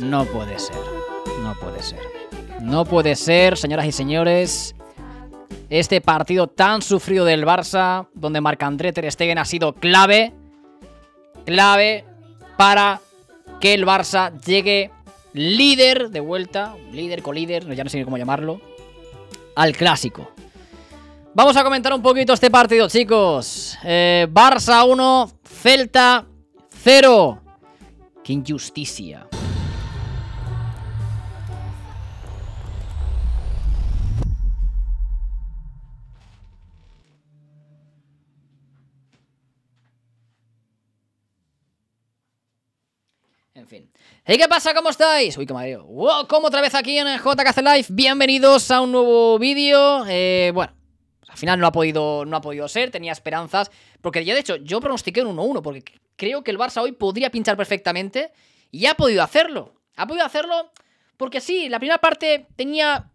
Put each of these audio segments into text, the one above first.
No puede ser. No puede ser. No puede ser, señoras y señores. Este partido tan sufrido del Barça, donde Marc-André Ter Stegen ha sido clave, clave para que el Barça llegue líder de vuelta, líder colíder, líder, ya no sé cómo llamarlo, al clásico. Vamos a comentar un poquito este partido, chicos. Eh, Barça 1, Celta 0. Qué injusticia. ¿Y qué pasa? ¿Cómo estáis? Uy, qué madre. como otra vez aquí en el JKC Live. Bienvenidos a un nuevo vídeo. Eh, bueno, al final no ha, podido, no ha podido ser, tenía esperanzas. Porque ya de hecho, yo pronostiqué un 1-1, porque creo que el Barça hoy podría pinchar perfectamente. Y ha podido hacerlo. Ha podido hacerlo porque sí, la primera parte tenía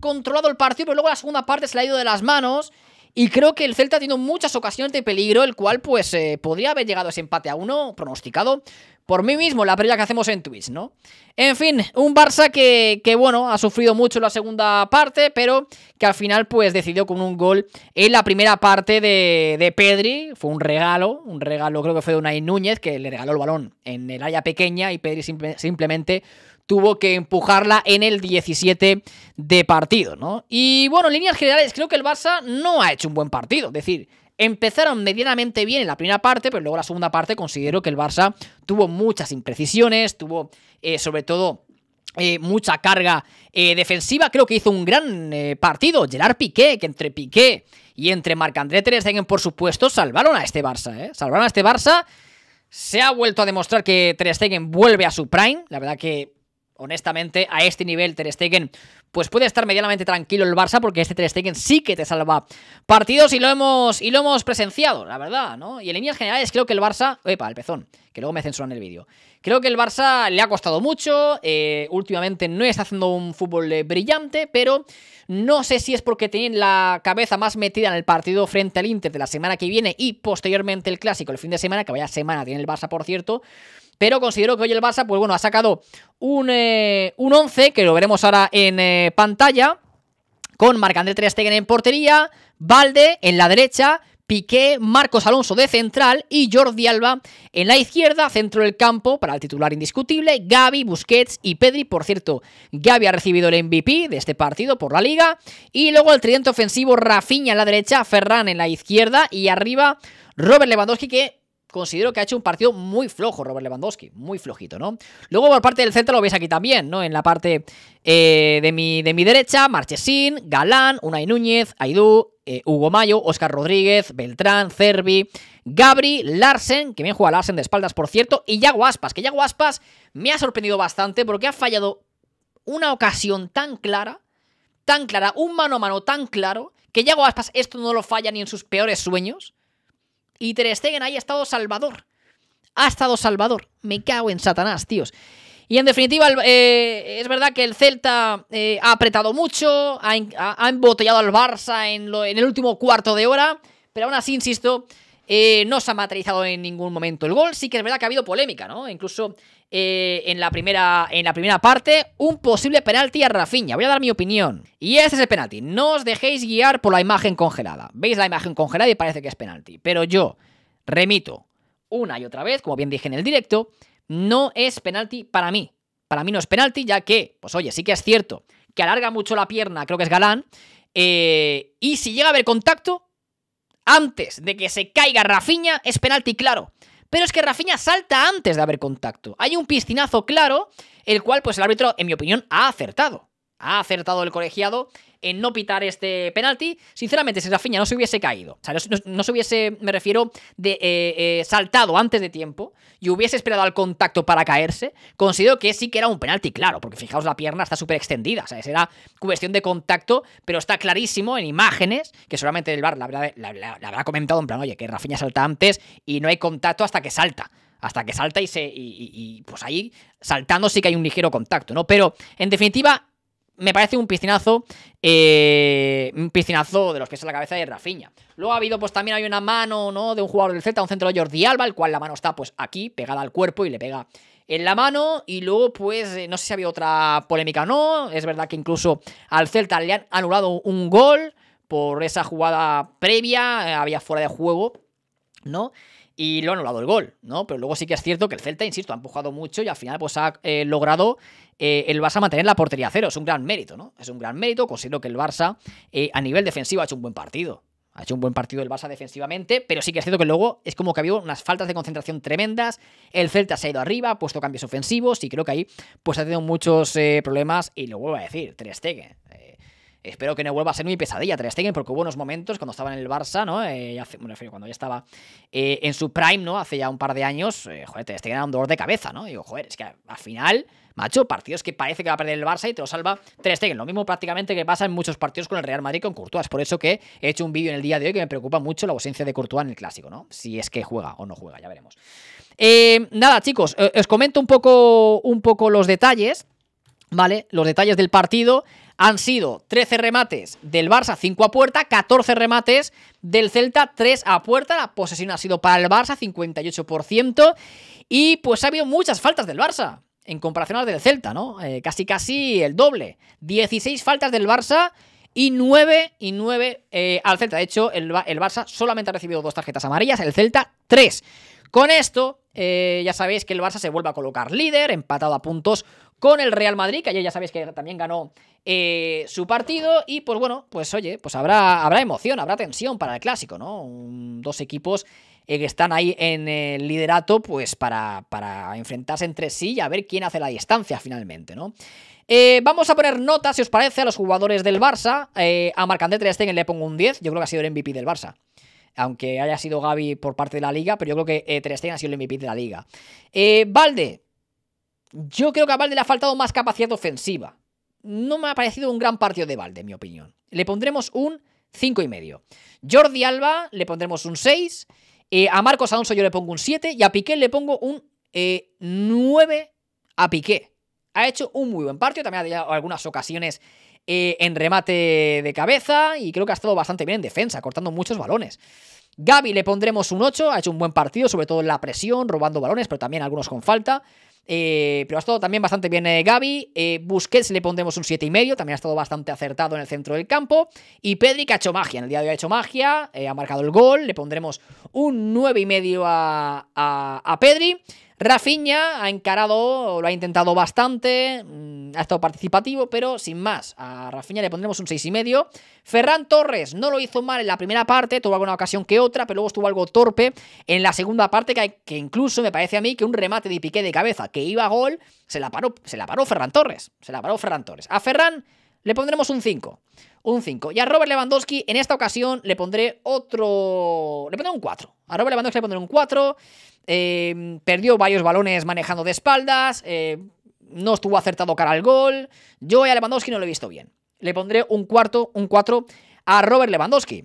controlado el partido, pero luego la segunda parte se le ha ido de las manos. Y creo que el Celta ha tenido muchas ocasiones de peligro, el cual pues eh, podría haber llegado a ese empate a uno pronosticado por mí mismo, la pelea que hacemos en Twitch, ¿no? En fin, un Barça que, bueno, ha sufrido mucho en la segunda parte, pero que al final pues decidió con un gol en la primera parte de, de Pedri. Fue un regalo, un regalo creo que fue de Unai Núñez, que le regaló el balón en el área pequeña y Pedri simplemente tuvo que empujarla en el 17 de partido, ¿no? Y bueno, en líneas generales, creo que el Barça no ha hecho un buen partido. Es decir, empezaron medianamente bien en la primera parte, pero luego la segunda parte considero que el Barça tuvo muchas imprecisiones, tuvo eh, sobre todo... Eh, mucha carga eh, defensiva, creo que hizo un gran partido Gerard Piqué, que entre Piqué y entre Marc-André Ter Stegen, por supuesto, salvaron a este Barça, ¿eh? Salvaron a este Barça, se ha vuelto a demostrar que Ter Stegen vuelve a su prime, la verdad que honestamente, a este nivel Ter Stegen, pues puede estar medianamente tranquilo el Barça porque este Ter Stegen sí que te salva partidos y lo hemos y lo hemos presenciado, la verdad, ¿no? Y en líneas generales creo que el Barça, para el pezón, que luego me censuran el vídeo. Creo que el Barça le ha costado mucho, eh, últimamente no está haciendo un fútbol eh, brillante, pero no sé si es porque tienen la cabeza más metida en el partido frente al Inter de la semana que viene y posteriormente el Clásico el fin de semana, que vaya semana tiene el Barça, por cierto, pero considero que hoy el Barça, pues bueno, ha sacado un, eh, un 11, que lo veremos ahora en eh, pantalla, con Marc-André Ter en portería, Valde en la derecha, Piqué, Marcos Alonso de central y Jordi Alba en la izquierda, centro del campo para el titular indiscutible, Gaby, Busquets y Pedri. Por cierto, Gaby ha recibido el MVP de este partido por la liga. Y luego el tridente ofensivo, Rafinha en la derecha, Ferran en la izquierda y arriba Robert Lewandowski que considero que ha hecho un partido muy flojo Robert Lewandowski, muy flojito, ¿no? Luego por parte del centro lo veis aquí también, ¿no? En la parte eh, de, mi, de mi derecha, Marchesín, Galán, Unai Núñez, Aidú, eh, Hugo Mayo, Oscar Rodríguez, Beltrán, Cervi, Gabri, Larsen, que bien juega Larsen de espaldas, por cierto, y Yago Aspas, que Yago Aspas me ha sorprendido bastante porque ha fallado una ocasión tan clara, tan clara, un mano a mano tan claro, que Yago Aspas esto no lo falla ni en sus peores sueños. Y Ter ahí ha estado salvador. Ha estado salvador. Me cago en Satanás, tíos. Y en definitiva, eh, es verdad que el Celta eh, ha apretado mucho, ha, ha, embotellado al Barça en, lo, en el último cuarto de hora, pero aún así, insisto, eh, no se ha materializado en ningún momento el gol. Sí que es verdad que ha habido polémica, ¿no? Incluso eh, en, la primera, en la primera parte, un posible penalti a Rafinha. Voy a dar mi opinión. Y ese es el penalti. No os dejéis guiar por la imagen congelada. Veis la imagen congelada y parece que es penalti. Pero yo remito una y otra vez, como bien dije en el directo, no es penalti para mí. Para mí no es penalti, ya que, pues oye, sí que es cierto que alarga mucho la pierna, creo que es Galán. Eh, y si llega a haber contacto, antes de que se caiga Rafiña, es penalti claro. Pero es que Rafiña salta antes de haber contacto. Hay un piscinazo claro, el cual pues el árbitro, en mi opinión, ha acertado ha acertado el colegiado en no pitar este penalti. Sinceramente, si Rafinha no se hubiese caído, o sea, no, se hubiese, me refiero, de, eh, eh, saltado antes de tiempo y hubiese esperado al contacto para caerse, considero que sí que era un penalti, claro, porque fijaos, la pierna está súper extendida, o sea, era cuestión de contacto, pero está clarísimo en imágenes, que solamente el bar la, habrá comentado en plan, oye, que Rafinha salta antes y no hay contacto hasta que salta hasta que salta y se. y, pues ahí saltando sí que hay un ligero contacto, ¿no? Pero, en definitiva, me parece un piscinazo, eh, un piscinazo de los que en la cabeza de Rafiña. Luego ha habido, pues también hay una mano, ¿no? De un jugador del Celta, un centro de Jordi Alba, el cual la mano está, pues aquí, pegada al cuerpo y le pega en la mano. Y luego, pues, eh, no sé si ha habido otra polémica o no. Es verdad que incluso al Celta le han anulado un gol por esa jugada previa, eh, había fuera de juego, ¿no? y lo han anulado el gol, ¿no? Pero luego sí que es cierto que el Celta, insisto, ha empujado mucho y al final pues ha eh, logrado eh, el Barça mantener la portería a cero. Es un gran mérito, ¿no? Es un gran mérito. Considero que el Barça eh, a nivel defensivo ha hecho un buen partido. Ha hecho un buen partido el Barça defensivamente, pero sí que es cierto que luego es como que ha habido unas faltas de concentración tremendas. El Celta se ha ido arriba, ha puesto cambios ofensivos y creo que ahí pues ha tenido muchos problemas. Y lo vuelvo a decir, tres Stegen. Espero que no vuelva a ser mi pesadilla Ter Stegen, porque hubo unos momentos cuando estaba en el Barça, ¿no? Eh, hace, cuando ya estaba eh, en su prime, ¿no? Hace ya un par de años, eh, joder, Ter era un dolor de cabeza, ¿no? Digo, joder, es que al final, macho, partidos que parece que va a perder el Barça y te lo salva Ter Stegen. Lo mismo prácticamente que pasa en muchos partidos con el Real Madrid con Courtois. por eso que he hecho un vídeo en el día de hoy que me preocupa mucho la ausencia de Courtois en el Clásico, ¿no? Si es que juega o no juega, ya veremos. nada, chicos, os comento un poco, un poco los detalles. ¿Vale? Los detalles del partido han sido 13 remates del Barça, 5 a puerta, 14 remates del Celta, 3 a puerta. La posesión ha sido para el Barça, 58%. Y pues ha habido muchas faltas del Barça en comparación a las del Celta, ¿no? Eh, casi casi el doble. 16 faltas del Barça y 9 y 9 eh, al Celta. De hecho, el, Barça solamente ha recibido dos tarjetas amarillas, el Celta 3. Con esto, eh, ya sabéis que el Barça se vuelve a colocar líder, empatado a puntos con el Real Madrid, que ayer ya sabéis que también ganó eh, su partido. Y pues bueno, pues oye, pues habrá, habrá emoción, habrá tensión para el clásico, ¿no? dos equipos eh, que están ahí en el liderato, pues para, para, enfrentarse entre sí y a ver quién hace la distancia finalmente, ¿no? Eh, vamos a poner notas, si os parece, a los jugadores del Barça. a Marcandé Ter le pongo un 10, yo creo que ha sido el MVP del Barça. Aunque haya sido Gaby por parte de la Liga, pero yo creo que eh, ha sido el MVP de la Liga. Valde, yo creo que a Valde le ha faltado más capacidad ofensiva. No me ha parecido un gran partido de Valde, en mi opinión. Le pondremos un 5,5. Jordi Alba le pondremos un 6. Eh, a Marcos Alonso yo le pongo un 7. Y a Piqué le pongo un 9 eh, a Piqué. Ha hecho un muy buen partido. También ha dado algunas ocasiones eh, en remate de cabeza. Y creo que ha estado bastante bien en defensa, cortando muchos balones. Gaby le pondremos un 8, ha hecho un buen partido, sobre todo en la presión, robando balones, pero también algunos con falta. Eh, pero ha estado también bastante bien eh, Gaby. Eh, Busquets le pondremos un 7,5. También ha estado bastante acertado en el centro del campo. Y Pedri que ha hecho magia. En el día de hoy ha hecho magia. ha marcado el gol. Le pondremos un 9,5 a, a, a Pedri. Rafinha ha encarado, lo ha intentado bastante, ha estado participativo, pero sin más. A Rafinha le pondremos un 6,5. Ferran Torres no lo hizo mal en la primera parte, tuvo alguna ocasión que otra, pero luego estuvo algo torpe en la segunda parte, que, incluso me parece a mí que un remate de piqué de cabeza que iba a gol, se la paró, se la paró Ferran Torres. Se la paró Ferran Torres. A Ferran le pondremos un 5. Un 5. Y a Robert Lewandowski, en esta ocasión, le pondré otro. Le pondré un 4. A Robert Lewandowski le pondré un 4. Eh, perdió varios balones manejando de espaldas. Eh, no estuvo acertado cara al gol. Yo a Lewandowski no lo he visto bien. Le pondré un cuarto, un cuatro a Robert Lewandowski.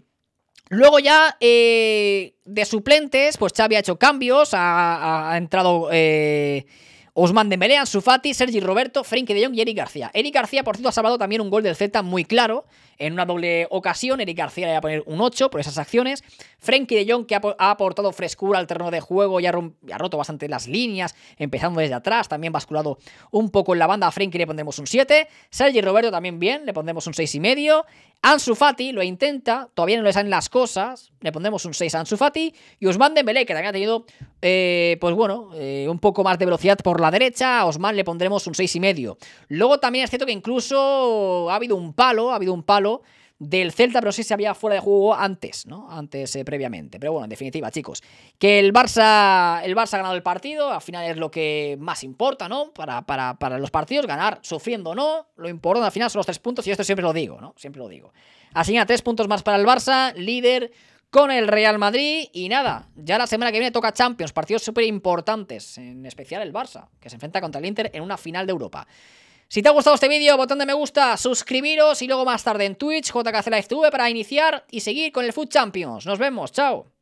Luego ya eh, de suplentes, pues Xavi ha hecho cambios, ha, entrado eh, Osman Dembélé, Ansu Fati, Sergi Roberto, Frenkie de Jong y Eric García. Eric García, por cierto, ha salvado también un gol del Z muy claro en una doble ocasión. Eric García le va a poner un 8 por esas acciones. Frenkie de Jong, que ha, aportado frescura al terreno de juego y ha, roto bastante las líneas, empezando desde atrás. También basculado un poco en la banda. A Frenkie le pondremos un 7. Sergi Roberto también bien, le pondremos un y 6 medio Ansu Fati lo intenta, todavía no le salen las cosas. Le pondremos un 6 a Ansu Fati. Y Osman Dembélé, que también ha tenido, eh, pues bueno, eh, un poco más de velocidad por la derecha. A Osman le pondremos un y 6 medio Luego también es cierto que incluso ha habido un palo, ha habido un palo del Celta, pero sí se había fuera de juego antes, ¿no? Antes, eh, previamente. Pero bueno, en definitiva, chicos, que el Barça, el Barça ha ganado el partido, al final es lo que más importa, ¿no? Para, para, para los partidos, ganar sufriendo o no, lo importante al final son los tres puntos, y esto siempre lo digo, ¿no? Siempre lo digo. Así que tres puntos más para el Barça, líder con el Real Madrid. Y nada, ya la semana que viene toca Champions, partidos súper importantes, en especial el Barça, que se enfrenta contra el Inter en una final de Europa. Si te ha gustado este vídeo, botón de me gusta, suscribiros y luego más tarde en Twitch, JKC Live TV para iniciar y seguir con el Food Champions. Nos vemos, chao.